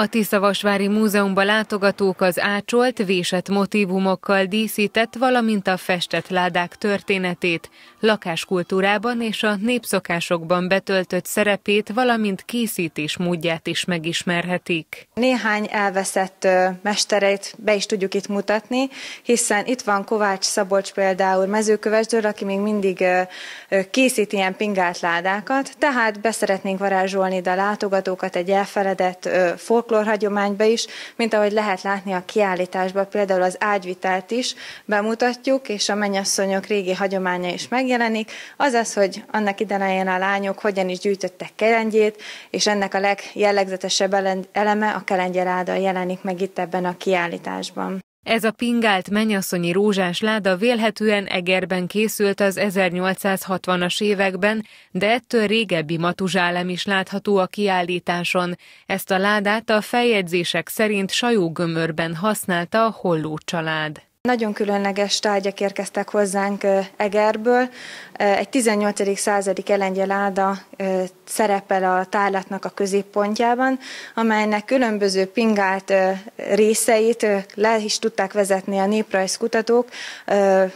A Tiszavasvári Múzeumban látogatók az ácsolt, vésett motívumokkal díszített, valamint a festett ládák történetét, lakáskultúrában és a népszokásokban betöltött szerepét, valamint készítés módját is megismerhetik. Néhány elveszett mestereit be is tudjuk itt mutatni, hiszen itt van Kovács Szabolcs például mezőkövesdől, aki még mindig készít ilyen pingált ládákat, tehát beszeretnénk varázsolni ide a látogatókat egy elfeledett folk folklórhagyományba is, mint ahogy lehet látni a kiállításban, például az ágyvitelt is bemutatjuk, és a mennyasszonyok régi hagyománya is megjelenik. Az az, hogy annak idején a lányok hogyan is gyűjtöttek kelengyét, és ennek a legjellegzetesebb eleme a kelengyeráda jelenik meg itt ebben a kiállításban. Ez a pingált mennyasszonyi rózsás láda vélhetően Egerben készült az 1860-as években, de ettől régebbi matuzsálem is látható a kiállításon. Ezt a ládát a feljegyzések szerint sajógömörben használta a Holló család. Nagyon különleges tárgyak érkeztek hozzánk Egerből. Egy 18. századi elengyel áda szerepel a tárlatnak a középpontjában, amelynek különböző pingált részeit le is tudták vezetni a néprajzkutatók,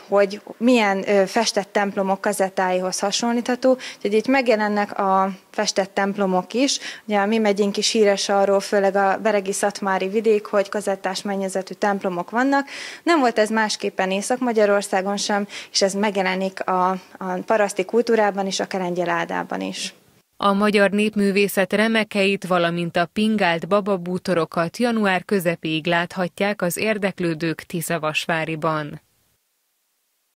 hogy milyen festett templomok kazettáihoz hasonlítható. Úgyhogy itt megjelennek a festett templomok is. Ugye a mi megyénk is híres arról, főleg a beregi szatmári vidék, hogy kazettás mennyezetű templomok vannak. Nem volt volt ez másképpen Észak-Magyarországon sem, és ez megjelenik a, a paraszti kultúrában is, a kerengyel áldában is. A magyar népművészet remekeit, valamint a pingált bababútorokat január közepéig láthatják az érdeklődők Tiszavasváriban.